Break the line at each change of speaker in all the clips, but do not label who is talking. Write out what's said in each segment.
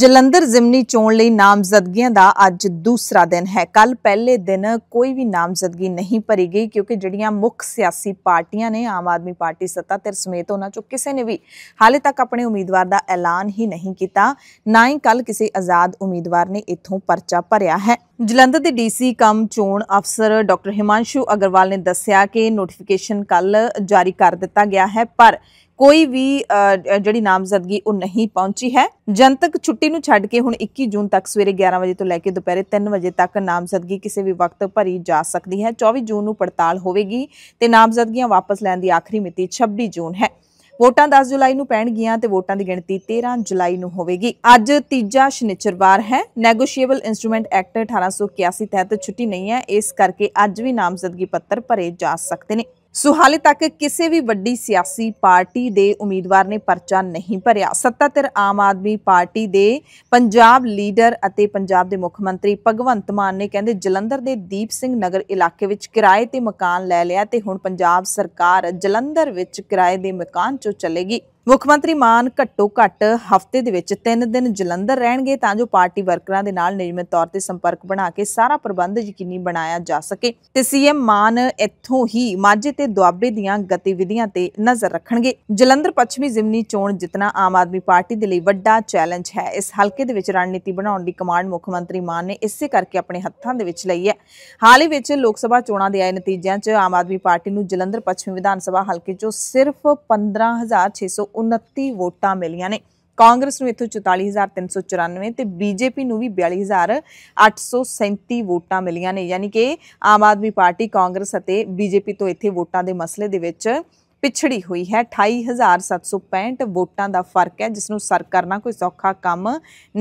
ਜਲੰਧਰ ਜ਼ਿਮਨੀ ਚੋਣ ਲਈ ਨਾਮਜ਼ਦਗੀਆਂ ਦਾ ਅੱਜ ਦੂਸਰਾ ਦਿਨ ਹੈ ਕੱਲ ਪਹਿਲੇ ਦਿਨ ਕੋਈ ਵੀ ਨਾਮਜ਼ਦਗੀ ਨਹੀਂ ਭਰੀ ਗਈ ਕਿਉਂਕਿ ਜਿਹੜੀਆਂ ਮੁੱਖ ਸਿਆਸੀ ਪਾਰਟੀਆਂ ਨੇ ਆਮ ਆਦਮੀ ਪਾਰਟੀ ਸੱਤਾ ਤੇ ਸਮੇਤ ਉਹਨਾਂ ਚੋਂ ਕਿਸੇ ਨੇ ਵੀ ਹਾਲੇ ਤੱਕ ਆਪਣੇ ਉਮੀਦਵਾਰ ਦਾ ਐਲਾਨ ਹੀ ਨਹੀਂ ਕੀਤਾ ਨਾ ਹੀ ਕੱਲ ਕਿਸੇ ਆਜ਼ਾਦ ਉਮੀਦਵਾਰ ਨੇ ਇੱਥੋਂ ਪਰਚਾ ਭਰਿਆ ਹੈ ਜਲੰਧਰ ਦੇ ਡੀਸੀ ਕਮ ਚੋਣ ਅਫਸਰ ਡਾਕਟਰ ਹਿਮਾਂਸ਼ੂ ਅਗਰਵਾਲ ਨੇ ਦੱਸਿਆ ਕਿ ਨੋਟੀਫਿਕੇਸ਼ਨ ਕੱਲ ਜਾਰੀ ਕਰ ਦਿੱਤਾ ਗਿਆ ਹੈ ਪਰ ਕੋਈ ਵੀ ਜਿਹੜੀ ਨਾਮਜ਼ਦਗੀ ਉਹ ਨਹੀਂ ਪਹੁੰਚੀ ਹੈ ਜਨਤਕ ਛੁੱਟੀ ਨੂੰ ਛੱਡ ਕੇ ਹੁਣ 21 ਜੂਨ ਤੱਕ ਸਵੇਰੇ 11 ਵਜੇ ਤੋਂ ਲੈ ਕੇ ਦੁਪਹਿਰੇ 3 ਵਜੇ ਤੱਕ ਨਾਮਜ਼ਦਗੀ ਕਿਸੇ ਵੀ ਵਕਤ ਭਰੀ ਜਾ ਸਕਦੀ ਹੈ 24 ਜੂਨ ਨੂੰ ਪੜਤਾਲ ਹੋਵੇਗੀ ਤੇ ਨਾਮਜ਼ਦਗੀਆਂ ਵਾਪਸ ਲੈਣ ਦੀ ਆਖਰੀ ਮਿਤੀ 26 ਜੂਨ ਹੈ ਵੋਟਾਂ 10 ਜੁਲਾਈ ਨੂੰ ਪੈਣਗੀਆਂ ਤੇ ਵੋਟਾਂ ਦੀ ਗਿਣਤੀ 13 ਜੁਲਾਈ ਨੂੰ ਹੋਵੇਗੀ ਅੱਜ ਤੀਜਾ ਸ਼ਨੀਚਰਵਾਰ ਹੈ ਨੈਗੋਸ਼ੀਏਬਲ ਇਨਸਟਰੂਮੈਂਟ ਐਕਟ 1881 ਤਹਿਤ ਛੁੱਟੀ ਨਹੀਂ ਹੈ ਇਸ ਕਰਕੇ ਅੱਜ ਵੀ ਨਾਮਜ਼ਦਗੀ ਪੱਤਰ ਭਰੇ ਜਾ ਸਕਦੇ ਨੇ ਸੋ ਹਾਲੇ ਤੱਕ ਕਿਸੇ ਵੀ ਵੱਡੀ ਸਿਆਸੀ ਪਾਰਟੀ ਦੇ ਉਮੀਦਵਾਰ ਨੇ ਪਰਚਾ ਨਹੀਂ ਭਰਿਆ ਸੱਤਾਧਿਰ ਆਮ ਆਦਮੀ ਪਾਰਟੀ ਦੇ ਪੰਜਾਬ ਲੀਡਰ ਅਤੇ ਪੰਜਾਬ ਦੇ ਮੁੱਖ ਮੰਤਰੀ ਭਗਵੰਤ ਮਾਨ ਨੇ ਕਹਿੰਦੇ ਜਲੰਧਰ ਦੇ ਦੀਪ ਸਿੰਘ ਨਗਰ ਇਲਾਕੇ ਵਿੱਚ ਕਿਰਾਏ ਤੇ ਮਕਾਨ ਲੈ ਲਿਆ ਤੇ ਹੁਣ ਪੰਜਾਬ ਸਰਕਾਰ ਜਲੰਧਰ ਵਿੱਚ ਕਿਰਾਏ ਦੇ ਮਕਾਨ 'ਚੋਂ ਚੱਲੇਗੀ ਮੁੱਖ ਮੰਤਰੀ ਮਾਨ ਘੱਟੋ ਘੱਟ ਹਫ਼ਤੇ ਦੇ ਵਿੱਚ 3 ਦਿਨ ਜਲੰਧਰ ਰਹਿਣਗੇ ਤਾਂ ਜੋ ਪਾਰਟੀ ਵਰਕਰਾਂ ਦੇ ਨਾਲ ਨਿਯਮਿਤ ਤੌਰ ਤੇ ਸੰਪਰਕ ਬਣਾ ਕੇ ਸਾਰਾ ਪ੍ਰਬੰਧ ਯਕੀਨੀ ਬਣਾਇਆ ਜਾ ਸਕੇ ਤੇ ਸੀਐਮ ਮਾਨ ਇੱਥੋਂ ਹੀ ਮਾਝੇ ਤੇ ਦੁਆਬੇ ਦੀਆਂ ਗਤੀਵਿਧੀਆਂ ਤੇ ਨਜ਼ਰ ਰੱਖਣਗੇ ਜਲੰਧਰ ਪੱਛਮੀ ਜ਼ਿਮਨੀ ਚੋਣ ਜਿਤਨਾ ਆਮ ਆਦਮੀ ਪਾਰਟੀ ਦੇ ਲਈ ਵੱਡਾ ਚੈਲੰਜ ਹੈ ਇਸ ਹਲਕੇ ਦੇ ਵਿੱਚ ਰਣਨੀਤੀ ਬਣਾਉਣ ਦੀ ਕਮਾਂਡ ਮੁੱਖ ਮੰਤਰੀ ਮਾਨ ਨੇ ਇਸੇ ਕਰਕੇ ਆਪਣੇ ਹੱਥਾਂ ਦੇ ਵਿੱਚ ਲਈ ਹੈ ਹਾਲ ਹੀ ਵਿੱਚ ਲੋਕ ਸਭਾ ਚੋਣਾਂ ਦੇ ਆਏ ਨਤੀਜਿਆਂ 'ਚ ਆਮ ਆਦਮੀ ਪਾਰਟੀ ਨੂੰ ਜਲੰਧਰ ਪੱਛਮੀ ਵਿਧਾਨ ਸਭਾ ਹਲਕੇ 'ਚੋਂ ਸਿਰਫ 15600 29 ਵੋਟਾਂ ਮਿਲੀਆਂ ਨੇ ਕਾਂਗਰਸ ਨੂੰ ਇੱਥੋਂ 44394 ਤੇ ਬੀਜੇਪੀ ਨੂੰ ਵੀ 42837 ਵੋਟਾਂ ਮਿਲੀਆਂ ਨੇ ਯਾਨੀ ਕਿ ਆਮ ਆਦਮੀ ਪਾਰਟੀ ਕਾਂਗਰਸ ਅਤੇ ਬੀਜੇਪੀ ਤੋਂ ਇੱਥੇ ਵੋਟਾਂ ਦੇ ਮਸਲੇ ਦੇ ਵਿੱਚ ਪਿਛੜੀ ਹੋਈ ਹੈ 28765 ਵੋਟਾਂ ਦਾ ਫਰਕ ਹੈ ਜਿਸ ਨੂੰ ਸਰ ਕਰਨਾ ਕੋਈ ਸੌਖਾ ਕੰਮ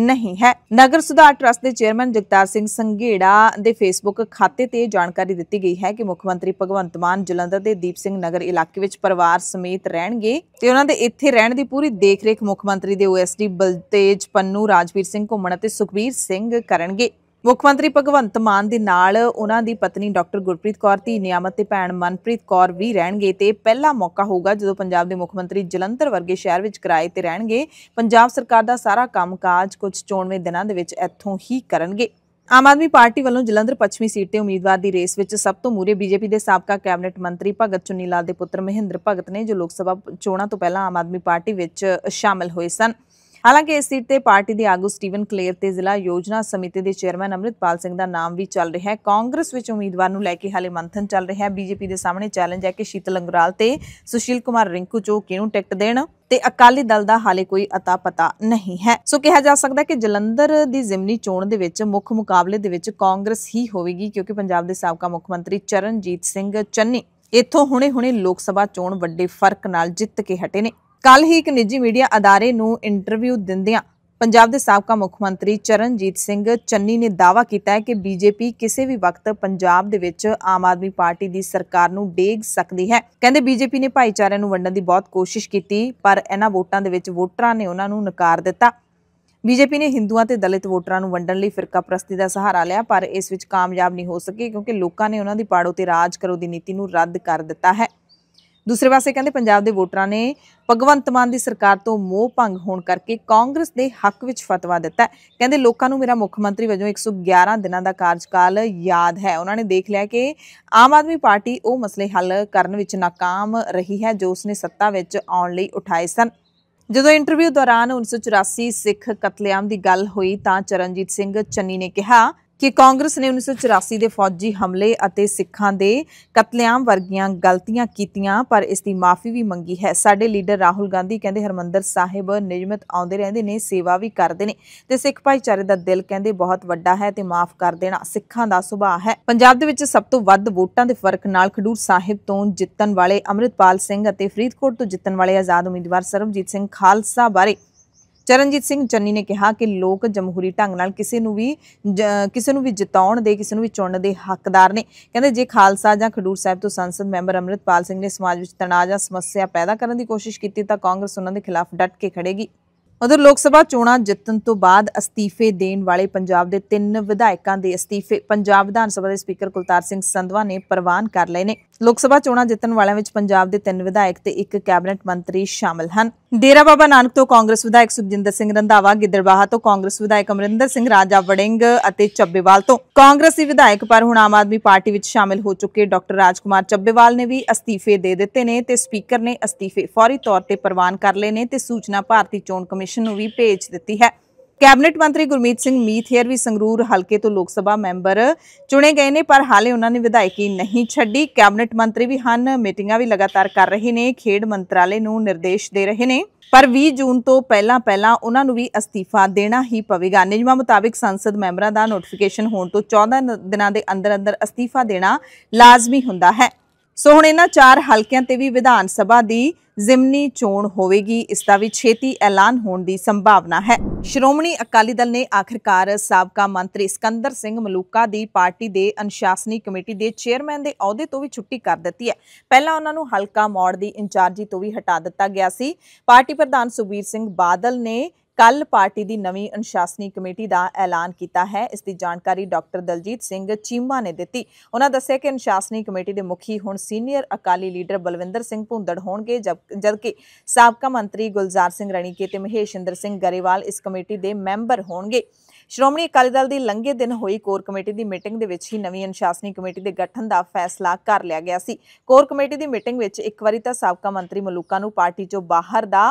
ਨਹੀਂ ਹੈ ਨਗਰ ਸੁਧਾਰ ਟਰਸਟ ਦੇ ਚੇਅਰਮੈਨ ਜਗਤਾਰ ਸਿੰਘ ਸੰਘੇੜਾ ਦੇ ਫੇਸਬੁੱਕ ਖਾਤੇ ਤੇ ਜਾਣਕਾਰੀ ਦਿੱਤੀ ਗਈ ਹੈ ਕਿ ਮੁੱਖ ਮੰਤਰੀ ਭਗਵੰਤ ਮਾਨ ਜਲੰਧਰ ਦੇ ਦੀਪ ਸਿੰਘ ਨਗਰ ਇਲਾਕੇ ਵਿੱਚ ਪਰਿਵਾਰ ਸਮੇਤ ਰਹਿਣਗੇ ਤੇ ਉਹਨਾਂ ਦੇ ਇੱਥੇ ਰਹਿਣ ਦੀ ਪੂਰੀ ਦੇਖਰੇਖ ਮੁੱਖ ਮੰਤਰੀ ਦੇ ਓਐਸਡੀ ਬਲਤੇਜ ਪੰਨੂ ਰਾਜਵੀਰ ਸਿੰਘ ਘੁੰਮਣ ਅਤੇ ਸੁਖਬੀਰ ਸਿੰਘ ਕਰਨਗੇ ਮੁੱਖ ਮੰਤਰੀ ਭਗਵੰਤ ਮਾਨ ਦੇ ਨਾਲ ਉਹਨਾਂ ਦੀ ਪਤਨੀ ਡਾਕਟਰ ਗੁਰਪ੍ਰੀਤ ਕੌਰ ਤੇ ਨਿਆਮਤ ਤੇ ਭੈਣ ਮਨਪ੍ਰੀਤ ਕੌਰ ਵੀ ਰਹਿਣਗੇ ਤੇ ਪਹਿਲਾ ਮੌਕਾ ਹੋਊਗਾ ਜਦੋਂ ਪੰਜਾਬ ਦੇ ਮੁੱਖ ਮੰਤਰੀ ਜਲੰਧਰ ਵਰਗੇ ਸ਼ਹਿਰ ਵਿੱਚ ਕਿਰਾਏ ਤੇ ਰਹਿਣਗੇ ਪੰਜਾਬ ਸਰਕਾਰ ਦਾ ਸਾਰਾ ਕੰਮਕਾਜ ਕੁਝ ਚੋਣਵੇਂ ਦਿਨਾਂ ਦੇ ਵਿੱਚ ਇੱਥੋਂ ਹੀ ਕਰਨਗੇ ਆਮ ਆਦਮੀ ਪਾਰਟੀ ਵੱਲੋਂ ਜਲੰਧਰ ਪੱਛਮੀ ਸੀਟ ਤੇ ਉਮੀਦਵਾਰ ਦੀ ਰੇਸ ਵਿੱਚ ਸਭ ਤੋਂ ਮੂਰੇ ਬੀਜੇਪੀ ਦੇ ਸਾਬਕਾ ਕੈਬਨਿਟ ਮੰਤਰੀ ਭਗਤ ਚੁੰਨੀ ਲਾਲ ਦੇ ਪੁੱਤਰ ਮਹਿੰਦਰ ਭਗਤ ਨੇ ਜੋ ਲੋਕ ਸਭਾ ਚੋਣਾਂ ਤੋਂ ਪਹਿਲਾਂ ਆਮ ਆਦਮੀ ਪਾਰਟੀ ਵਿੱਚ ਸ਼ਾਮਲ ਹੋਏ ਸਨ ਹਾਲਾਂਕਿ ਇਸ ਸੀਟ ਤੇ ਪਾਰਟੀ ਦੇ ਆਗੂ ਸਟੀਵਨ ਕਲੇਰ ਤੇ ਜ਼ਿਲ੍ਹਾ ਯੋਜਨਾ ਸਮਿਤੀ ਦੇ ਚੇਅਰਮੈਨ ਅਮਰਿਤਪਾਲ ਸਿੰਘ ਦਾ ਨਾਮ ਵੀ ਚੱਲ ਰਿਹਾ ਹੈ ਕਾਂਗਰਸ ਵਿੱਚ ਉਮੀਦਵਾਰ ਨੂੰ ਲੈ ਕੇ ਹਾਲੇ ਮੰਥਨ ਚੱਲ ਰਿਹਾ ਹੈ ਬੀਜੇਪੀ ਦੇ ਸਾਹਮਣੇ ਚੈਲੰਜ ਹੈ ਕਿ ਸ਼ੀਤਲ ਅੰਗਰਾਲ ਤੇ ਸੁਸ਼ੀਲ ਕੁਮਾਰ ਰਿੰਕੂ ਚੋ ਕਿਹਨੂੰ ਟਿਕਟ ਦੇਣ ਤੇ ਅਕਾਲੀ ਦਲ ਦਾ ਹਾਲੇ ਕੋਈ ਅਤਾ ਪਤਾ ਨਹੀਂ ਹੈ ਸੋ ਕਿਹਾ ਜਾ ਸਕਦਾ ਕਿ ਜਲੰਧਰ ਦੀ ਜ਼ਿਮਨੀ ਚੋਣ ਦੇ ਵਿੱਚ ਮੁੱਖ ਮੁਕਾਬਲੇ ਦੇ ਵਿੱਚ ਕਾਂਗਰਸ ਹੀ ਹੋਵੇਗੀ ਕਿਉਂਕਿ ਪੰਜਾਬ ਦੇ ਸਾਬਕਾ ਮੁੱਖ ਮੰਤਰੀ ਚਰਨਜੀਤ ਸਿੰਘ ਚੰਨੀ ਇੱਥੋਂ ਹੁਣੇ-ਹੁਣੇ ਲੋਕ ਸਭਾ ਚੋਣ ਵੱਡੇ ਫਰਕ ਨਾਲ ਜਿੱਤ ਕੇ ਹਟੇ ਨੇ ਕੱਲ ਹੀ ਇੱਕ ਨਿੱਜੀ ਮੀਡੀਆ ਅਦਾਰੇ ਨੂੰ ਇੰਟਰਵਿਊ ਦਿੰਦਿਆਂ ਪੰਜਾਬ ਦੇ ਸਾਬਕਾ ਮੁੱਖ ਮੰਤਰੀ ਚਰਨਜੀਤ ਸਿੰਘ ਚੰਨੀ ਨੇ ਦਾਅਵਾ ਕੀਤਾ ਹੈ ਕਿ ਬੀਜੇਪੀ ਕਿਸੇ ਵੀ ਵਕਤ ਪੰਜਾਬ ਦੇ ਵਿੱਚ ਆਮ ਆਦਮੀ ਪਾਰਟੀ ਦੀ ਸਰਕਾਰ ਨੂੰ ਡੇਗ ਸਕਦੀ ਹੈ ਕਹਿੰਦੇ ਬੀਜੇਪੀ ਨੇ ਭਾਈਚਾਰਿਆਂ ਨੂੰ ਵੰਡਣ ਦੀ ਬਹੁਤ ਕੋਸ਼ਿਸ਼ ਕੀਤੀ ਪਰ ਇਹਨਾਂ ਵੋਟਾਂ ਦੇ ਵਿੱਚ ਵੋਟਰਾਂ ਨੇ ਉਹਨਾਂ ਨੂੰ ਨਕਾਰ ਦਿੱਤਾ ਬੀਜੇਪੀ ਨੇ ਹਿੰਦੂਆਂ ਤੇ ਦਲਿਤ ਵੋਟਰਾਂ ਨੂੰ ਵੰਡਣ ਲਈ ਫਿਰਕਾ ਪ੍ਰਸਤੀ ਦਾ ਸਹਾਰਾ ਲਿਆ ਪਰ ਇਸ ਵਿੱਚ ਕਾਮਯਾਬ ਨਹੀਂ ਹੋ ਸਕੀ ਕਿਉਂਕਿ ਲੋਕਾਂ ਨੇ ਉਹਨਾਂ ਦੀ ਪਾੜੋ ਤੇ ਰਾਜ ਕਰੋ ਦੀ ਨੀਤੀ ਨੂੰ ਰੱਦ ਕਰ ਦਿੱਤਾ ਹੈ ਦੂਸਰੇ ਪਾਸੇ ਕਹਿੰਦੇ ਪੰਜਾਬ ਦੇ ਵੋਟਰਾਂ ਨੇ ਭਗਵੰਤ ਮਾਨ ਦੀ ਸਰਕਾਰ ਤੋਂ ਮੋਹ ਭੰਗ ਹੋਣ ਕਰਕੇ ਕਾਂਗਰਸ ਦੇ ਹੱਕ ਵਿੱਚ ਫਤਵਾ ਦਿੱਤਾ ਕਹਿੰਦੇ ਲੋਕਾਂ ਨੂੰ ਮੇਰਾ ਮੁੱਖ ਮੰਤਰੀ ਵਜੋਂ 111 ਦਿਨਾਂ ਦਾ ਕਾਰਜਕਾਲ ਯਾਦ ਹੈ ਉਹਨਾਂ ਨੇ ਦੇਖ ਲਿਆ ਕਿ ਆਮ ਆਦਮੀ ਪਾਰਟੀ ਉਹ ਮਸਲੇ ਹੱਲ ਕਰਨ ਵਿੱਚ ناکਾਮ ਰਹੀ ਹੈ ਜੋ ਉਸਨੇ ਸੱਤਾ ਵਿੱਚ ਆਉਣ ਲਈ ਉਠਾਏ ਸਨ ਜਦੋਂ ਇੰਟਰਵਿਊ ਦੌਰਾਨ 1984 ਸਿੱਖ ਕਤਲੇਆਮ ਦੀ ਗੱਲ ਹੋਈ ਤਾਂ ਚਰਨਜੀਤ ਸਿੰਘ ਚੰਨੀ ਨੇ ਕਿਹਾ ਕਿ ਕਾਂਗਰਸ ਨੇ 1984 ਦੇ ਫੌਜੀ ਹਮਲੇ ਅਤੇ ਸਿੱਖਾਂ ਦੇ ਕਤਲੇਆਮ ਵਰਗੀਆਂ ਗਲਤੀਆਂ ਕੀਤੀਆਂ ਪਰ ਇਸ ਦੀ ਮਾਫੀ ਵੀ ਮੰਗੀ ਹੈ ਸਾਡੇ ਲੀਡਰ ਰਾਹੁਲ ਗਾਂਧੀ ਕਹਿੰਦੇ ਹਰਮੰਦਰ ਸਾਹਿਬ ਨਿਯਮਿਤ ਆਉਂਦੇ ਰਹਿੰਦੇ ਨੇ ਸੇਵਾ ਵੀ ਕਰਦੇ ਨੇ ਤੇ ਸਿੱਖ ਭਾਈਚਾਰੇ ਦਾ ਦਿਲ ਕਹਿੰਦੇ ਬਹੁਤ ਵੱਡਾ ਹੈ ਤੇ ਮਾਫ ਕਰ ਦੇਣਾ ਸਿੱਖਾਂ ਦਾ ਸੁਭਾਅ ਹੈ ਪੰਜਾਬ ਦੇ ਵਿੱਚ ਸਭ ਤੋਂ ਵੱਧ ਵੋਟਾਂ ਦੇ ਫਰਕ ਨਾਲ ਖਡੂਰ ਸਾਹਿਬ ਤੋਂ ਜਿੱਤਣ ਵਾਲੇ ਅਮਰਿਤਪਾਲ ਸਿੰਘ ਅਤੇ ਫਰੀਦਕੋਟ ਤੋਂ ਜਿੱਤਣ ਵਾਲੇ ਆਜ਼ਾਦ ਉਮੀਦਵਾਰ ਸਰਬਜੀਤ ਸਿੰਘ ਖਾਲਸਾ ਬਾਰੇ ਚਰਨਜੀਤ ਸਿੰਘ ਚੰਨੀ ਨੇ ਕਿਹਾ ਕਿ ਲੋਕ ਜਮਹੂਰੀ ਢੰਗ ਨਾਲ ਕਿਸੇ ਨੂੰ ਵੀ ਕਿਸੇ ਨੂੰ ਵੀ ਜਿਤਾਉਣ ਦੇ ਕਿਸੇ ਨੂੰ ਵੀ ਚੁਣਨ ਦੇ ਹੱਕਦਾਰ ਨੇ ਕਹਿੰਦੇ ਜੇ ਖਾਲਸਾ ਜਾਂ ਖਡੂਰ ਸਾਹਿਬ ਤੋਂ ਸੰਸਦ ਮੈਂਬਰ ਅਮਰਿਤਪਾਲ ਸਿੰਘ ਨੇ ਸਮਾਜ ਵਿੱਚ ਤਣਾਅ ਜਾਂ ਸਮੱਸਿਆ ਪੈਦਾ ਕਰਨ ਦੀ ਕੋਸ਼ਿਸ਼ ਕੀਤੀ ਤਾਂ ਕਾਂਗਰਸ ਉਹਨਾਂ ਦੇ ਖਿਲਾਫ ਡਟ ਕੇ ਖੜੇਗੀ ਉਧਰ ਲੋਕ ਸਭਾ ਚੋਣਾਂ ਜਿੱਤਣ ਤੋਂ ਬਾਅਦ ਅਸਤੀਫੇ ਦੇਣ ਵਾਲੇ ਪੰਜਾਬ ਦੇ ਤਿੰਨ ਵਿਧਾਇਕਾਂ ਦੇ ਅਸਤੀਫੇ ਪੰਜਾਬ ਵਿਧਾਨ ਸਭਾ ਦੇ ਸਪੀਕਰ ਕੁਲਤਾਰ ਸਿੰਘ ਸੰਧਵਾ ਨੇ ਪ੍ਰਵਾਨ ਕਰ ਲਏ ਨੇ ਲੋਕ ਸਭਾ ਚੋਣਾਂ ਜਿੱਤਣ ਵਾਲਿਆਂ ਵਿੱਚ ਪੰਜਾਬ ਦੇ ਤਿੰਨ ਵਿਧਾਇਕ ਤੇ ਇੱਕ ਕੈਬਨਿਟ ਮੰਤਰੀ ਸ਼ਾਮਲ ਹਨ ਡੇਰਾ ਬਾਬਾ ਨਾਨਕ ਤੋਂ ਕਾਂਗਰਸ ਵਿਧਾਇਕ ਸੁਖਜਿੰਦਰ ਸਿੰਘ ਰੰਧਾਵਾ ਗਿੱਦੜਬਾਹਾ ਤੋਂ ਕਾਂਗਰਸ ਵਿਧਾਇਕ ਅਮਰਿੰਦਰ ਸਿੰਘ ਰਾਜਾ ਵੜਿੰਗ ਅਤੇ ਚੱਬੇਵਾਲ ਤੋਂ ਕਾਂਗਰਸੀ ਵਿਧਾਇਕ ਪਰ ਹੁਣ ਆਮ ਆਦਮੀ ਪਾਰਟੀ ਵਿੱਚ ਸ਼ਾਮਿਲ ਹੋ ਚੁੱਕੇ ਡਾਕਟਰ ਰਾਜਕੁਮਾਰ ਚੱਬੇਵਾਲ ਨੇ ਵੀ ਅਸਤੀਫੇ ਦੇ ਦਿੱਤੇ ਨੇ ਤੇ ਸਪੀਕਰ ਨੇ ਅਸਤੀਫੇ ਫੌਰੀ ਤੌਰ ਤੇ ਪ੍ਰਵਾਨ ਕਰ ਲਏ ਨੇ ਤੇ ਸੂਚਨਾ ਭਾਰਤੀ ਚੋਣ ਕਮਿਸ਼ਨ ਨੂੰ ਵੀ ਭੇਜ ਦਿੱਤੀ ਹੈ ਕੈਬਨਿਟ ਮੰਤਰੀ ਗੁਰਮੀਤ ਸਿੰਘ ਮੀਥੇਰ ਵੀ ਸੰਗਰੂਰ ਹਲਕੇ ਤੋਂ ਲੋਕ ਸਭਾ ਮੈਂਬਰ ਚੁਣੇ ਗਏ ਨੇ ਪਰ ਹਾਲੇ ਉਹਨਾਂ ਨੇ ਵਿਧਾਇਕੀ ਨਹੀਂ ਛੱਡੀ ਕੈਬਨਿਟ ਮੰਤਰੀ ਵੀ ਹਨ ਮੀਟਿੰਗਾਂ ਵੀ ਲਗਾਤਾਰ ਕਰ ਰਹੇ ਨੇ ਖੇਡ ਮੰਤਰਾਲੇ ਨੂੰ ਨਿਰਦੇਸ਼ ਦੇ ਰਹੇ ਨੇ ਪਰ 20 ਜੂਨ ਤੋਂ ਪਹਿਲਾਂ ਪਹਿਲਾਂ ਉਹਨਾਂ ਨੂੰ ਵੀ ਅਸਤੀਫਾ ਦੇਣਾ ਹੀ ਪਵੇਗਾ ਨਿਯਮਾਂ ਮੁਤਾਬਿਕ ਸੰਸਦ ਮੈਂਬਰਾਂ ਦਾ ਨੋਟੀਫਿਕੇਸ਼ਨ ਹੋਣ ਤੋਂ 14 ਦਿਨਾਂ ਦੇ ਅੰਦਰ ਅੰਦਰ ਅਸਤੀਫਾ ਦੇਣਾ ਲਾਜ਼ਮੀ ਹੁੰਦਾ ਹੈ ਸੋ ਹੁਣ ਇਹਨਾਂ ਚਾਰ ਹਲਕਿਆਂ ਤੇ ਵੀ ਵਿਧਾਨ ਸਭਾ ਦੀ ਜ਼ਿਮਨੀ ਚੋਣ ਹੋਵੇਗੀ ਇਸ ਦਾ ਵੀ ਛੇਤੀ ਐਲਾਨ ਹੋਣ ਦੀ ਸੰਭਾਵਨਾ ਹੈ ਸ਼੍ਰੋਮਣੀ ਅਕਾਲੀ ਦਲ ਨੇ ਆਖਰਕਾਰ ਸਾਬਕਾ ਮੰਤਰੀ ਸਿਕੰਦਰ ਸਿੰਘ ਮਲੂਕਾ ਦੀ ਪਾਰਟੀ ਦੇ ਅਨੁਸ਼ਾਸਨੀ ਕਮੇਟੀ ਦੇ ਚੇਅਰਮੈਨ ਦੇ ਅਹੁਦੇ ਤੋਂ ਵੀ ਛੁੱਟੀ ਕਰ ਦਿੱਤੀ ਹੈ ਪਹਿਲਾਂ ਉਹਨਾਂ ਨੂੰ ਹਲਕਾ ਮੌੜ ਦੀ ਇੰਚਾਰਜੀ ਤੋਂ ਵੀ ਹਟਾ ਦਿੱਤਾ ਗਿਆ ਸੀ ਪਾਰਟੀ ਪ੍ਰਧਾਨ ਸੁਬੀਰ ਸਿੰਘ ਬਾਦਲ ਨੇ ਕੱਲ ਪਾਰਟੀ ਦੀ ਨਵੀਂ ਅਨੁਸ਼ਾਸਨੀ ਕਮੇਟੀ ਦਾ ਐਲਾਨ ਕੀਤਾ ਹੈ ਇਸ ਦੀ ਜਾਣਕਾਰੀ ਡਾਕਟਰ ਦਲਜੀਤ ਸਿੰਘ ਚੀਮਾ ਨੇ ਦਿੱਤੀ ਉਹਨਾਂ ਦੱਸਿਆ ਕਿ ਅਨੁਸ਼ਾਸਨੀ ਕਮੇਟੀ ਦੇ ਮੁਖੀ ਹੁਣ ਸੀਨੀਅਰ ਅਕਾਲੀ ਲੀਡਰ ਬਲਵਿੰਦਰ ਸਿੰਘ ਭੁੰਦੜ ਹੋਣਗੇ ਜਦਕਿ ਸਾਬਕਾ ਮੰਤਰੀ ਗੁਲਜ਼ਾਰ ਸਿੰਘ ਰਣੀਕੇ ਤੇ ਮਹੇਸ਼ਿੰਦਰ ਸਿੰਘ ਗਰੇਵਾਲ ਇਸ ਕਮੇਟੀ ਦੇ ਮੈਂਬਰ ਹੋਣਗੇ ਸ਼੍ਰੋਮਣੀ ਅਕਾਲੀ ਦਲ ਦੀ ਲੰਘੇ ਦਿਨ ਹੋਈ ਕੋਰ ਕਮੇਟੀ ਦੀ ਮੀਟਿੰਗ ਦੇ ਵਿੱਚ ਹੀ ਨਵੀਂ ਅਨੁਸ਼ਾਸਨੀ ਕਮੇਟੀ ਦੇ ਗਠਨ ਦਾ ਫੈਸਲਾ ਕਰ ਲਿਆ ਗਿਆ ਸੀ ਕੋਰ ਕਮੇਟੀ ਦੀ ਮੀਟਿੰਗ ਵਿੱਚ ਇੱਕ ਵਾਰੀ ਤਾਂ ਸਾਬਕਾ ਮੰਤਰੀ ਮਲੂਕਾ ਨੂੰ ਪਾਰਟੀ 'ਚੋਂ ਬਾਹਰ ਦਾ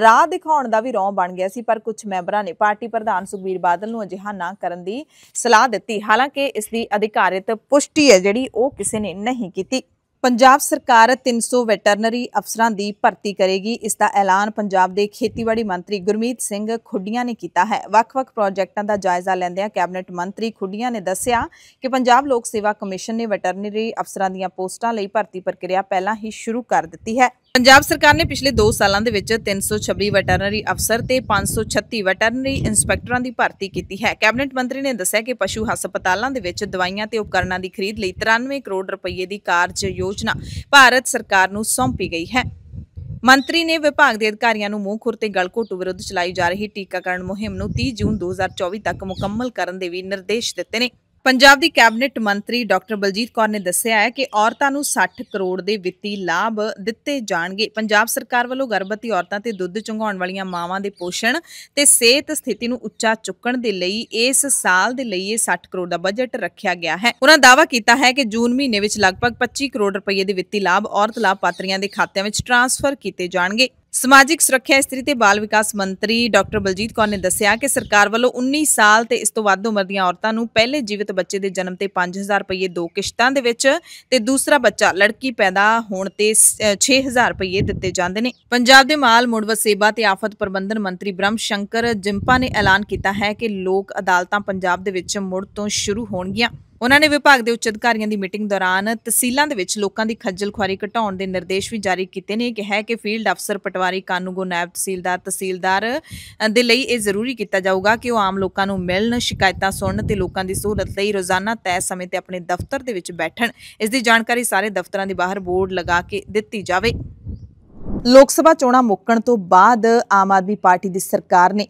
ਰਾਹ ਦਿਖਾਉਣ ਦਾ ਵੀ ਰੌਂ ਬਣ ਗਿਆ ਸੀ ਪਰ ਕੁਝ ਮੈਂਬਰਾਂ ਨੇ ਪਾਰਟੀ ਪ੍ਰਧਾਨ ਸੁਖਬੀਰ ਬਾਦਲ ਨੂੰ ਅਜਿਹਾ ਨਾ ਕਰਨ ਦੀ ਸਲਾਹ ਦਿੱਤੀ ਹਾਲਾਂਕਿ ਇਸ ਦੀ ਅਧਿਕਾਰਿਤ ਪੁਸ਼ਟੀ ਹੈ ਜਿਹੜੀ ਉਹ ਕਿਸੇ ਨੇ ਨਹੀਂ ਕੀਤੀ ਪੰਜਾਬ ਸਰਕਾਰ 300 ਵੈਟਰਨਰੀ ਅਫਸਰਾਂ ਦੀ ਭਰਤੀ ਕਰੇਗੀ ਇਸ ਦਾ ਐਲਾਨ ਪੰਜਾਬ ਦੇ ਖੇਤੀਬਾੜੀ ਮੰਤਰੀ ਗੁਰਮੀਤ ਸਿੰਘ ਖੁੱਡੀਆਂ ਨੇ ਕੀਤਾ ਹੈ ਵੱਖ-ਵੱਖ ਪ੍ਰੋਜੈਕਟਾਂ ਦਾ ਜਾਇਜ਼ਾ ਲੈਂਦਿਆਂ ਕੈਬਨਿਟ ਮੰਤਰੀ ਖੁੱਡੀਆਂ ਨੇ ਦੱਸਿਆ ਕਿ ਪੰਜਾਬ ਲੋਕ ਸੇਵਾ ਕਮਿਸ਼ਨ ਨੇ ਵੈਟਰਨਰੀ ਅਫਸਰਾਂ ਦੀਆਂ ਪੋਸਟਾਂ ਲਈ ਭਰਤੀ ਪ੍ਰਕਿਰਿਆ ਪਹਿਲਾਂ ਹੀ ਸ਼ੁਰੂ ਕਰ ਦਿੱਤੀ ਹੈ ਪੰਜਾਬ ਸਰਕਾਰ ਨੇ ਪਿਛਲੇ 2 ਸਾਲਾਂ ਦੇ ਵਿੱਚ 326 ਵੈਟਰਨਰੀ ਅਫਸਰ ਤੇ 536 ਵੈਟਰਨਰੀ ਇਨਸਪੈਕਟਰਾਂ ਦੀ ਭਰਤੀ ਕੀਤੀ ਹੈ ਕੈਬਨਿਟ ਮੰਤਰੀ ਨੇ ਦੱਸਿਆ ਕਿ ਪਸ਼ੂ ਹਸਪਤਾਲਾਂ ਦੇ ਵਿੱਚ ਦਵਾਈਆਂ ਤੇ ਉਪਕਰਨਾਂ ਦੀ ਖਰੀਦ ਲਈ 93 ਕਰੋੜ ਰੁਪਏ ਦੀ ਕਾਰਜ ਯੋਜਨਾ ਭਾਰਤ ਸਰਕਾਰ ਨੂੰ ਸੌਂਪੀ ਗਈ ਹੈ ਮੰਤਰੀ ਨੇ ਵਿਭਾਗ ਦੇ ਅਧਿਕਾਰੀਆਂ ਨੂੰ ਮੂੰਹ ਖੁਰ ਤੇ ਵਿਰੁੱਧ ਚਲਾਈ ਜਾ ਰਹੀ ਟੀਕਾਕਰਨ ਮੁਹਿੰਮ ਨੂੰ 30 ਜੂਨ 2024 ਤੱਕ ਮੁਕੰਮਲ ਕਰਨ ਦੇ ਵੀ ਨਿਰਦੇਸ਼ ਦਿੱਤੇ ਨੇ ਪੰਜਾਬ ਦੀ ਕੈਬਨਿਟ ਮੰਤਰੀ ਡਾਕਟਰ ਬਲਜੀਤ ਕੌਰ ਨੇ ਦੱਸਿਆ ਹੈ ਕਿ ਔਰਤਾਂ ਨੂੰ 60 ਕਰੋੜ ਦੇ ਵਿੱਤੀ ਲਾਭ ਦਿੱਤੇ ਜਾਣਗੇ ਪੰਜਾਬ ਸਰਕਾਰ ਵੱਲੋਂ ਗਰਭਵਤੀ ਔਰਤਾਂ ਤੇ ਦੁੱਧ ਚੁੰਘਾਉਣ ਵਾਲੀਆਂ ਮਾਵਾਂ ਦੇ ਪੋਸ਼ਣ ਤੇ ਸਿਹਤ ਸਥਿਤੀ ਨੂੰ ਉੱਚਾ ਚੁੱਕਣ ਦੇ ਲਈ ਇਸ ਸਾਲ ਦੇ ਲਈ ਇਹ 60 ਕਰੋੜ ਦਾ ਬਜਟ ਰੱਖਿਆ ਗਿਆ ਹੈ ਉਹਨਾਂ ਦਾਵਾ ਕੀਤਾ ਹੈ ਕਿ ਜੂਨ ਮਹੀਨੇ ਵਿੱਚ ਲਗਭਗ 25 ਕਰੋੜ ਰੁਪਏ ਦੇ ਵਿੱਤੀ ਲਾਭ ਔਰਤ ਲਾਭਪਾਤਰੀਆਂ ਦੇ ਖਾਤਿਆਂ ਵਿੱਚ ਟ੍ਰਾਂਸਫਰ ਕੀਤੇ ਜਾਣਗੇ ਸਮਾਜਿਕ ਸੁਰੱਖਿਆ ਇਸਤਰੀ ਤੇ ਬਾਲ ਵਿਕਾਸ ਮੰਤਰੀ ਡਾਕਟਰ ਬਲਜੀਤ ਕੌਰ ਨੇ ਦੱਸਿਆ ਕਿ ਸਰਕਾਰ ਵੱਲੋਂ 19 ਸਾਲ ਤੇ ਇਸ ਤੋਂ ਵੱਧ ਉਮਰ ਦੀਆਂ ਔਰਤਾਂ ਨੂੰ ਪਹਿਲੇ ਜੀਵਿਤ ਬੱਚੇ ਦੇ ਜਨਮ ਤੇ 5000 ਰੁਪਏ ਦੋ ਕਿਸ਼ਤਾਂ ਦੇ ਵਿੱਚ ਤੇ ਦੂਸਰਾ ਬੱਚਾ ਲੜਕੀ ਪੈਦਾ ਹੋਣ ਤੇ 6000 ਰੁਪਏ ਦਿੱਤੇ ਜਾਂਦੇ ਨੇ ਪੰਜਾਬ ਦੇ ਮਾਲ ਮੁੜ ਵਸੇਬਾ ਤੇ ਆਫਤ ਪ੍ਰਬੰਧਨ ਮੰਤਰੀ ਬ੍ਰਹਮ ਸ਼ੰਕਰ ਜਿੰਪਾ ਨੇ ਐਲਾਨ ਕੀਤਾ ਹੈ ਕਿ ਲੋਕ ਅਦਾਲਤਾਂ ਪੰਜਾਬ ਦੇ ਵਿੱਚ ਮੁੜ ਤੋਂ ਸ਼ੁਰੂ ਹੋਣਗੀਆਂ ਉਹਨਾਂ ਨੇ ਵਿਭਾਗ ਦੇ ਉੱਚ ਅਧਿਕਾਰੀਆਂ ਦੀ ਮੀਟਿੰਗ ਦੌਰਾਨ ਤਹਿਸੀਲਾਂ ਦੇ ਵਿੱਚ ਲੋਕਾਂ ਦੀ ਖੱਜਲ ਖੁਆਰੀ ਘਟਾਉਣ ਦੇ ਨਿਰਦੇਸ਼ ਵੀ ਜਾਰੀ ਕੀਤੇ ਨੇ ਕਿਹਾ ਕਿ ਫੀਲਡ ਅਫਸਰ ਪਟਵਾਰੀ ਕਾਨੂੰਗੋ ਨਾਇਬ ਤਹਿਸੀਲਦਾਰ ਤਹਿਸੀਲਦਾਰ ਦੇ ਲਈ ਇਹ ਜ਼ਰੂਰੀ ਕੀਤਾ ਜਾਊਗਾ ਕਿ ਉਹ ਆਮ ਲੋਕਾਂ ਨੂੰ ਮਿਲਣ ਸ਼ਿਕਾਇਤਾਂ ਸੁਣਨ ਤੇ ਲੋਕਾਂ ਦੀ ਸਹੂਲਤ ਲਈ ਰੋਜ਼ਾਨਾ ਤੈਅ ਸਮੇਂ ਤੇ ਆਪਣੇ ਦਫ਼ਤਰ ਦੇ ਵਿੱਚ ਬੈਠਣ ਇਸ ਦੀ ਜਾਣਕਾਰੀ ਸਾਰੇ ਦਫ਼ਤਰਾਂ ਦੇ ਬਾਹਰ ਬੋਰਡ ਲਗਾ ਕੇ ਦਿੱਤੀ ਜਾਵੇ ਲੋਕ ਸਭਾ ਚੋਣਾਂ ਮੁੱਕਣ ਤੋਂ ਬਾਅਦ ਆਮ ਆਦਮੀ ਪਾਰਟੀ ਦੀ ਸਰਕਾਰ ਨੇ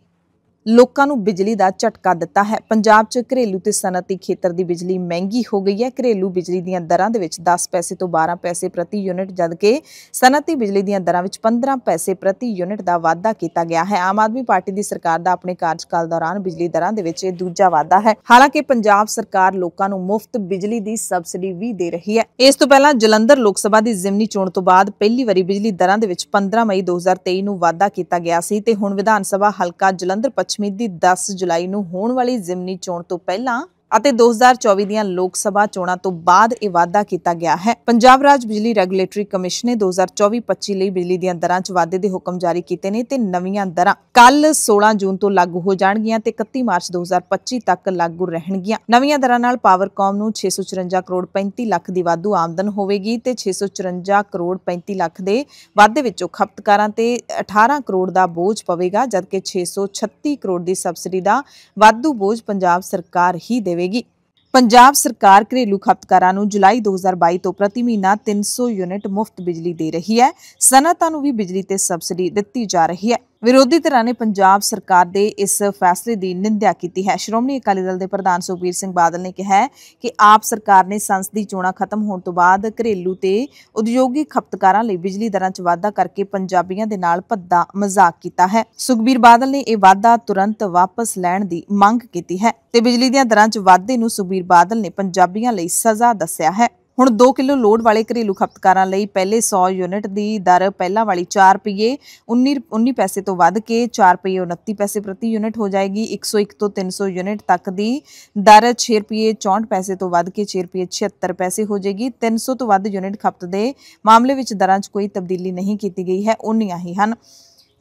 ਲੋਕਾਂ ਨੂੰ ਬਿਜਲੀ ਦਾ ਝਟਕਾ ਦਿੱਤਾ ਹੈ ਪੰਜਾਬ 'ਚ ਘਰੇਲੂ ਤੇ ਸਨਅਤੀ ਖੇਤਰ ਦੀ ਬਿਜਲੀ ਮਹਿੰਗੀ ਹੋ ਗਈ ਹੈ ਘਰੇਲੂ ਬਿਜਲੀ ਦੀਆਂ ਦਰਾਂ ਦੇ ਵਿੱਚ 10 ਪੈਸੇ ਤੋਂ 12 ਪੈਸੇ ਪ੍ਰਤੀ ਯੂਨਿਟ ਜਦਕਿ ਸਨਅਤੀ ਬਿਜਲੀ ਦੀਆਂ ਦਰਾਂ ਵਿੱਚ 15 ਪੈਸੇ ਪ੍ਰਤੀ ਯੂਨਿਟ ਦਾ ਵਾਧਾ ਕੀਤਾ ਗਿਆ ਹੈ ਆਮ ਆਦਮੀ ਪਾਰਟੀ ਦੀ ਸਰਕਾਰ ਦਾ ਆਪਣੇ ਕਾਰਜਕਾਲ ਦੌਰਾਨ ਬਿਜਲੀ ਦਰਾਂ ਦੇ ਵਿੱਚ ਇਹ ਦੂਜਾ ਵਾਧਾ ਹੈ ਹਾਲਾਂਕਿ ਪੰਜਾਬ ਸਰਕਾਰ ਲੋਕਾਂ ਨੂੰ ਮੁਫਤ ਬਿਜਲੀ ਦੀ ਸਬਸਿਡੀ ਵੀ ਦੇ ਰਹੀ ਹੈ ਇਸ ਤੋਂ ਪਹਿਲਾਂ ਜਲੰਧਰ ਲੋਕ ਸਭਾ ਦੀ ਜ਼ਿਮਨੀ ਚੋਣ ਤੋਂ ਬਾਅਦ ਪਹਿਲੀ ਵਾਰੀ ਬਿਜਲੀ ਦਰਾਂ ਦੇ ਵਿੱਚ 15 ਮਈ 2023 ਨੂੰ ਵਾਧਾ ਕੀਤਾ ਗਿਆ ਸੀ ਤੇ ਹੁਣ ਵਿਧਾਨ ਸਭਾ ਹਲਕਾ ਜਲੰਧਰ ਸਮਿਤੀ 10 ਜੁਲਾਈ ਨੂੰ ਹੋਣ ਵਾਲੀ ਜ਼ਿਮਨੀ ਚੋਣ ਤੋਂ ਪਹਿਲਾਂ ਅਤੇ 2024 ਦੀਆਂ ਲੋਕ ਸਭਾ ਚੋਣਾਂ ਤੋਂ ਬਾਅਦ ਇਹ ਵਾਅਦਾ ਕੀਤਾ ਗਿਆ ਹੈ ਪੰਜਾਬ ਰਾਜ ਬਿਜਲੀ ਰੈਗੂਲੇਟਰੀ ਕਮਿਸ਼ਨ ਨੇ 2024-25 ਲਈ ਬਿਜਲੀ ਦੀਆਂ ਦਰਾਂ 'ਚ ਵਾਅਦੇ ਦੇ ਹੁਕਮ ਜਾਰੀ ਕੀਤੇ ਨੇ ਤੇ ਨਵੀਆਂ ਦਰਾਂ ਕੱਲ 16 ਜੂਨ ਤੋਂ ਲਾਗੂ ਹੋ ਜਾਣਗੀਆਂ ਤੇ 31 ਮਾਰਚ 2025 ਤੱਕ ਲਾਗੂ ਰਹਿਣਗੀਆਂ ਨਵੀਆਂ ਦਰਾਂ ਨਾਲ ਪਾਵਰਕਾਮ ਨੂੰ 654 ਕਰੋੜ 35 ਲੱਖ ਦੀ ਵਾਧੂ ਆਮਦਨ ਹੋਵੇਗੀ ਤੇ 654 ਕਰੋੜ 35 ਲੱਖ ਦੇ ਵਾਧੇ ਵਿੱਚੋਂ ਖਪਤਕਾਰਾਂ ਤੇ 18 ਕਰੋੜ ਦਾ ਬੋਝ ਪਵੇਗਾ ਜਦਕਿ 636 ਕਰੋੜ ਦੀ ਸਬਸਿਡੀ ਦਾ ਵਾਧੂ ਬੋਝ ਪੰਜਾਬ ਸਰਕਾਰ ਹੀ ਦੇਵੇਗੀ ਦੇਵੇਗੀ ਪੰਜਾਬ ਸਰਕਾਰ ਘਰੇਲੂ ਖਪਤਕਾਰਾਂ ਨੂੰ ਜੁਲਾਈ 2022 ਤੋਂ ਪ੍ਰਤੀ ਮਹੀਨਾ 300 ਯੂਨਿਟ ਮੁਫਤ ਬਿਜਲੀ ਦੇ ਰਹੀ ਹੈ ਸਨਅਤਾਂ ਨੂੰ ਵੀ ਬਿਜਲੀ ਤੇ ਸਬਸਿਡੀ ਦਿੱਤੀ ਜਾ ਰਹੀ ਹੈ ਵਿਰੋਧੀ ਧਿਰਾਂ ਨੇ ਪੰਜਾਬ ਸਰਕਾਰ ਦੇ ਇਸ ਫੈਸਲੇ ਦੀ ਨਿੰਦਿਆ ਕੀਤੀ ਹੈ ਸ਼੍ਰੋਮਣੀ ਅਕਾਲੀ ਦਲ ਦੇ ਪ੍ਰਧਾਨ ਸੁਖਬੀਰ ਸਿੰਘ ਬਾਦਲ ਨੇ ਕਿਹਾ ਕਿ ਆਪ ਸਰਕਾਰ ਨੇ ਸੰਸਦੀ ਚੋਣਾਂ ਖਤਮ ਹੋਣ ਤੋਂ ਬਾਅਦ ਘਰੇਲੂ ਤੇ ਉਦਯੋਗਿਕ ਖਪਤਕਾਰਾਂ ਲਈ ਬਿਜਲੀ ਦਰਾਂ 'ਚ ਵਾਧਾ ਕਰਕੇ ਪੰਜਾਬੀਆਂ ਦੇ ਨਾਲ ਭੱਦਾ ਮਜ਼ਾਕ ਕੀਤਾ ਹੈ ਸੁਖਬੀਰ ਬਾਦਲ ਨੇ ਇਹ ਵਾਅਦਾ ਤੁਰੰਤ ਵਾਪਸ ਲੈਣ ਦੀ ਮੰਗ ਕੀਤੀ ਹੈ ਤੇ ਬਿਜਲੀ ਦੀਆਂ ਦਰਾਂ 'ਚ ਵਾਧੇ ਨੂੰ ਸੁਖਬੀਰ ਬਾਦਲ ਨੇ ਪੰਜਾਬੀਆਂ ਲਈ ਸਜ਼ਾ ਦੱਸਿਆ ਹੈ ਹੁਣ 2 ਕਿਲੋ ਲੋਡ ਵਾਲੇ ਘਰੇਲੂ ਖਪਤਕਾਰਾਂ ਲਈ ਪਹਿਲੇ 100 ਯੂਨਿਟ ਦੀ ਦਰ ਪਹਿਲਾਂ ਵਾਲੀ 4 ਰੁਪਏ 19 19 ਪੈਸੇ ਤੋਂ ਵੱਧ ਕੇ 4 ਰੁਪਏ 29 ਪੈਸੇ ਪ੍ਰਤੀ ਯੂਨਿਟ ਹੋ ਜਾਏਗੀ 101 ਤੋਂ 300 ਯੂਨਿਟ ਤੱਕ ਦੀ ਦਰ 6 ਰੁਪਏ 64 ਪੈਸੇ ਤੋਂ ਵੱਧ ਕੇ 6 ਰੁਪਏ 76 ਪੈਸੇ ਹੋ ਜਾਏਗੀ 300 ਤੋਂ ਵੱਧ ਯੂਨਿਟ ਖਪਤ ਦੇ ਮਾਮਲੇ ਵਿੱਚ ਦਰਾਂ 'ਚ ਕੋਈ ਤਬਦੀਲੀ ਨਹੀਂ ਕੀਤੀ ਗਈ ਹੈ ਉਨੀਆਂ ਹੀ ਹਨ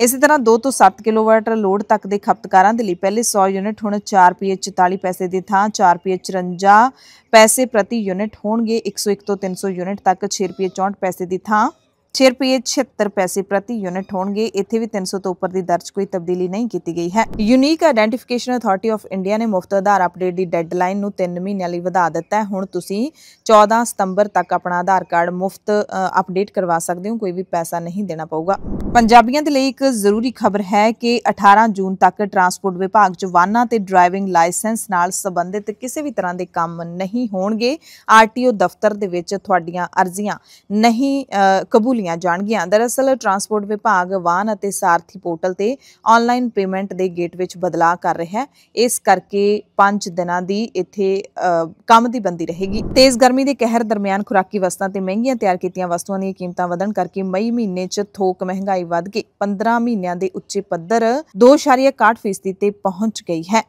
ਇਸੇ ਤਰ੍ਹਾਂ 2 ਤੋਂ 7 ਕਿਲੋਵਾਟ ਲੋਡ ਤੱਕ ਦੇ ਖਪਤਕਾਰਾਂ ਦੇ ਲਈ ਪਹਿਲੇ 100 ਯੂਨਿਟ ਹੁਣ 4.44 ਪੈਸੇ ਦੀ ਥਾਂ 4.54 ਪੈਸੇ ਪ੍ਰਤੀ ਯੂਨਿਟ ਹੋਣਗੇ 101 ਤੋਂ 300 ਯੂਨਿਟ ਤੱਕ 6.64 ਪੈਸੇ ਦੀ ਥਾਂ 6 ਰੁਪਏ 76 ਪੈਸੇ ਪ੍ਰਤੀ ਯੂਨਿਟ ਹੋਣਗੇ ਇੱਥੇ ਵੀ 300 ਤੋਂ ਉੱਪਰ ਦੀ ਦਰਜ ਕੋਈ ਤਬਦੀਲੀ ਨਹੀਂ ਕੀਤੀ ਗਈ ਹੈ unique identification authority of India ਨੇ ਮੁਫਤ ਆਧਾਰ ਅਪਡੇਟ ਦੀ ਡੈਡਲਾਈਨ ਨੂੰ 3 ਮਹੀਨਿਆਂ ਲਈ ਵਧਾ ਦਿੱਤਾ ਹੈ ਹੁਣ ਤੁਸੀਂ 14 ਸਤੰਬਰ ਤੱਕ ਆਪਣਾ ਆਧਾਰ ਕਾਰਡ ਮੁਫਤ ਅਪਡੇਟ ਕਰਵਾ ਸਕਦੇ ਹੋ ਕੋਈ ਵੀ ਪੈਸਾ ਨਹੀਂ ਦੇਣਾ ਪਊਗਾ ਪੰਜਾਬੀਆਂ ਦੇ ਲਈ ਇੱਕ ਜ਼ਰੂਰੀ ਖਬਰ ਹੈ ਕਿ 18 ਜੂਨ ਤੱਕ ਟਰਾਂਸਪੋਰਟ ਵਿਭਾਗ ਚ ਵਾਹਨਾਂ ਤੇ ਡਰਾਈਵਿੰਗ ਲਾਇਸੈਂਸ ਨਾਲ ਸੰਬੰਧਿਤ ਕਿਸੇ ਵੀ ਤਰ੍ਹਾਂ ਦੇ ਕੰਮ ਨਹੀਂ ਹੋਣਗੇ ਆਰਟੀਓ ਦਫ਼ਤਰ ਦੇ ਵਿੱਚ ਤੁਹਾਡੀਆਂ ਅਰਜ਼ੀਆਂ ਨਹੀਂ ਕਬੂਲ ਭਰੀਆਂ ਜਾਣਗੀਆਂ ਦਰਅਸਲ ਟਰਾਂਸਪੋਰਟ ਵਿਭਾਗ ਵਾਹਨ ਅਤੇ ਸਾਰਥੀ ਪੋਰਟਲ ਤੇ ਆਨਲਾਈਨ ਪੇਮੈਂਟ ਦੇ ਗੇਟ ਵਿੱਚ ਬਦਲਾਅ ਕਰ ਰਿਹਾ ਹੈ ਇਸ ਕਰਕੇ 5 ਦਿਨਾਂ ਦੀ ਇੱਥੇ ਕੰਮ ਦੀ ਬੰਦੀ ਰਹੇਗੀ ਤੇਜ਼ ਗਰਮੀ ਦੇ ਕਹਿਰ ਦਰਮਿਆਨ ਖੁਰਾਕੀ ਵਸਤਾਂ ਤੇ ਮਹਿੰਗੀਆਂ ਤਿਆਰ ਕੀਤੀਆਂ ਵਸਤੂਆਂ ਦੀਆਂ ਕੀਮਤਾਂ ਵਧਣ ਕਰਕੇ ਮਈ ਮਹੀਨੇ 'ਚ ਥੋਕ ਮਹਿੰਗਾਈ ਵਧ ਕੇ 15 ਮਹੀਨਿਆਂ ਦੇ ਉੱਚੇ ਪੱਧਰ 2.61% ਤੇ ਪਹੁੰਚ ਗਈ ਹੈ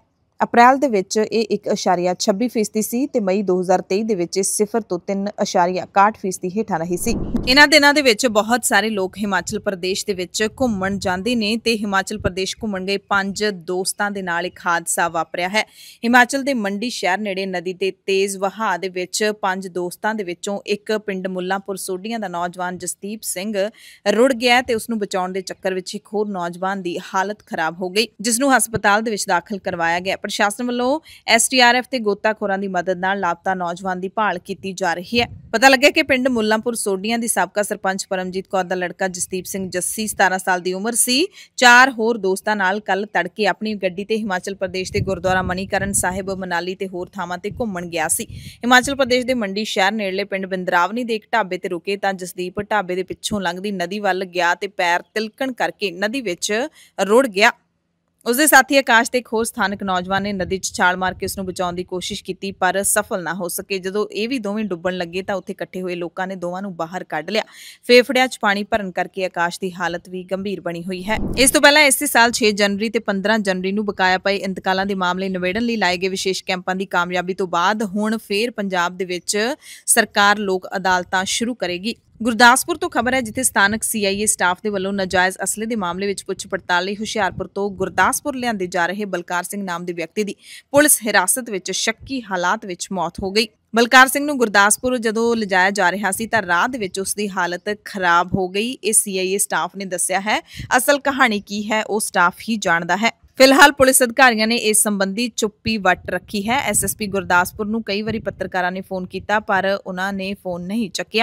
ਅਪ੍ਰੈਲ ਦੇ ਵਿੱਚ ਇਹ 1.26% ਸੀ ਤੇ ਮਈ 2023 ਦੇ ਵਿੱਚ ਇਹ 0 ਤੋਂ 3.61% ਹੇਠਾਂ ਰਹੀ ਸੀ ਇਹਨਾਂ ਦਿਨਾਂ ਦੇ ਵਿੱਚ ਬਹੁਤ ਸਾਰੇ ਲੋਕ ਹਿਮਾਚਲ ਪ੍ਰਦੇਸ਼ ਦੇ ਵਿੱਚ ਘੁੰਮਣ ਜਾਂਦੇ ਨੇ ਤੇ ਹਿਮਾਚਲ ਪ੍ਰਦੇਸ਼ ਘੁੰਮਣ ਗਏ ਪੰਜ ਦੋਸਤਾਂ ਦੇ ਨਾਲ ਇੱਕ ਹਾਦਸਾ ਵਾਪਰਿਆ ਹੈ ਹਿਮਾਚਲ ਦੇ ਮੰਡੀ ਸ਼ਹਿਰ ਨੇੜੇ ਨਦੀ ਦੇ ਤੇਜ਼ ਵਹਾਅ ਦੇ ਵਿੱਚ ਪੰਜ ਦੋਸਤਾਂ ਦੇ ਵਿੱਚੋਂ ਇੱਕ ਪਿੰਡ ਮੁੱਲਾਂਪੁਰ ਸੋਢੀਆਂ ਦਾ ਨੌਜਵਾਨ ਜਸਦੀਪ ਸਿੰਘ ਰੁੜ ਗਿਆ ਤੇ ਉਸ ਨੂੰ ਬਚਾਉਣ ਦੇ ਚੱਕਰ ਵਿੱਚ ਇੱਕ ਹੋਰ ਨੌਜਵਾਨ ਦੀ ਹਾਲਤ ਖਰਾਬ ਹੋ ਗਈ ਜਿਸ ਨੂੰ ਹਸਪਤਾਲ ਦੇ ਵਿੱਚ ਦਾਖਲ ਕਰਵਾਇਆ ਗਿਆ ਪ੍ਰਸ਼ਾਸਨ ਵੱਲੋਂ ਐਸਟੀਆਰਐਫ ਤੇ ਗੋਤਾਖੋਰਾਂ ਦੀ ਮਦਦ ਨਾਲ ਲਾਪਤਾ ਨੌਜਵਾਨ ਦੀ ਭਾਲ ਕੀਤੀ ਜਾ ਰਹੀ ਹੈ ਪਤਾ ਲੱਗਿਆ ਕਿ ਪਿੰਡ ਮੁੱਲਾਂਪੁਰ ਸੋਡੀਆਂ ਦੀ ਸਾਬਕਾ ਸਰਪੰਚ ਪਰਮਜੀਤ ਕੌਰ ਦਾ ਲੜਕਾ ਜਸਦੀਪ ਸਿੰਘ ਜੱਸੀ 17 ਸਾਲ ਦੀ ਉਮਰ ਸੀ ਚਾਰ ਹੋਰ ਦੋਸਤਾਂ ਨਾਲ ਕੱਲ ਤੜਕੇ ਆਪਣੀ ਗੱਡੀ ਤੇ ਹਿਮਾਚਲ ਪ੍ਰਦੇਸ਼ ਦੇ ਗੁਰਦੁਆਰਾ ਮਨੀਕਰਨ ਸਾਹਿਬ ਮਨਾਲੀ ਤੇ ਹੋਰ ਥਾਵਾਂ ਤੇ ਘੁੰਮਣ ਗਿਆ ਸੀ ਹਿਮਾਚਲ ਪ੍ਰਦੇਸ਼ ਦੇ ਮੰਡੀ ਸ਼ਹਿਰ ਨੇੜਲੇ ਪਿੰਡ ਬਿੰਦਰਾਵਨੀ ਦੇ ਇੱਕ ਢਾਬੇ ਤੇ ਰੁਕੇ ਤਾਂ ਜਸਦੀਪ ਢਾਬੇ ਦੇ ਪਿੱਛੋਂ ਲੰਘਦੀ ਨਦੀ ਵੱਲ ਗਿਆ ਤੇ ਪੈਰ ਤਿਲਕਣ ਕਰਕੇ ਨਦੀ ਵਿੱਚ ਰੁੜ ਗਿਆ ਉਸ ਦੇ ਸਾਥੀ ਆਕਾਸ਼ ਤੇ ਖੋਜ ਸਥਾਨਕ ਨੌਜਵਾਨ ਨੇ ਨਦੀ 'ਚ ਛਾਲ ਮਾਰ ਕੇ ਉਸ ਨੂੰ ਬਚਾਉਣ ਦੀ ਕੋਸ਼ਿਸ਼ ਕੀਤੀ ਪਰ ਸਫਲ ਨਾ ਹੋ ਸਕੇ ਜਦੋਂ ਇਹ ਵੀ ਦੋਵੇਂ ਡੁੱਬਣ ਲੱਗੇ ਤਾਂ ਉੱਥੇ ਇਕੱਠੇ ਹੋਏ ਲੋਕਾਂ ਨੇ ਦੋਵਾਂ ਨੂੰ ਬਾਹਰ ਕੱਢ ਲਿਆ ਫੇਫੜਿਆਂ 'ਚ ਪਾਣੀ ਭਰਨ ਕਰਕੇ ਆਕਾਸ਼ ਦੀ ਹਾਲਤ ਵੀ ਗੰਭੀਰ ਬਣੀ ਹੋਈ ਹੈ ਇਸ ਤੋਂ ਪਹਿਲਾਂ ਇਸੇ ਸਾਲ 6 ਜਨਵਰੀ ਤੇ 15 ਜਨਵਰੀ ਨੂੰ ਬਕਾਇਆ ਪਏ ਇੰਤਕਾਲਾਂ ਦੇ ਮਾਮਲੇ ਨਿਬੇੜਨ ਲਈ ਲਾਏ ਗਏ ਵਿਸ਼ੇਸ਼ ਕੈਂਪਾਂ ਦੀ ਕਾਮਯਾਬੀ ਤੋਂ ਬਾਅਦ ਹੁਣ ਫੇਰ ਪੰਜਾਬ ਦੇ ਵਿੱਚ ਸਰਕਾਰ ਲੋਕ ਅਦਾਲਤਾਂ ਸ਼ੁਰੂ ਕਰੇਗੀ ਗੁਰਦਾਸਪੁਰ ਤੋਂ ਖਬਰ ਹੈ ਜਿੱਥੇ ਸਥਾਨਕ ਸੀਆਈਏ ਸਟਾਫ ਦੇ ਵੱਲੋਂ ਨਜਾਇਜ਼ ਅਸਲੇ ਦੇ ਮਾਮਲੇ ਵਿੱਚ ਪੁੱਛ ਪੜਤਾਲ ਲਈ ਹੁਸ਼ਿਆਰਪੁਰ ਤੋਂ ਗੁਰਦਾਸਪੁਰ ਲਿਆਂਦੇ ਜਾ ਰਹੇ ਬਲਕਾਰ ਸਿੰਘ ਨਾਮ ਦੇ ਵਿਅਕਤੀ ਦੀ ਪੁਲਿਸ ਹਿਰਾਸਤ ਵਿੱਚ ਸ਼ੱਕੀ ਹਾਲਾਤ ਵਿੱਚ ਮੌਤ ਹੋ ਗਈ ਬਲਕਾਰ ਸਿੰਘ ਨੂੰ ਗੁਰਦਾਸਪੁਰ ਜਦੋਂ ਲਿਜਾਇਆ ਜਾ ਰਿਹਾ ਸੀ ਤਾਂ ਰਾਹ ਦੇ ਵਿੱਚ ਉਸ ਦੀ ਹਾਲਤ ਖਰਾਬ ਹੋ ਗਈ ਇਹ ਸੀਆਈਏ ਸਟਾਫ ਨੇ ਦੱਸਿਆ ਹੈ ਅਸਲ ਕਹਾਣੀ ਕੀ ਹੈ ਉਹ ਸਟਾਫ ਹੀ ਜਾਣਦਾ ਹੈ ਫਿਲਹਾਲ ਪੁਲਿਸ ਅਧਿਕਾਰੀਆਂ ਨੇ ਇਸ ਸੰਬੰਧੀ ਚੁੱਪੀ ਵੱਟ ਰੱਖੀ ਹੈ ਐਸਐਸਪੀ ਗੁਰਦਾਸਪੁਰ ਨੂੰ ਕਈ ਵਾਰੀ ਪੱਤਰਕਾਰਾਂ ਨੇ ਫੋਨ ਕੀਤਾ ਪਰ ਉਹਨਾਂ ਨੇ ਫੋਨ ਨਹੀਂ ਚੱਕਿਆ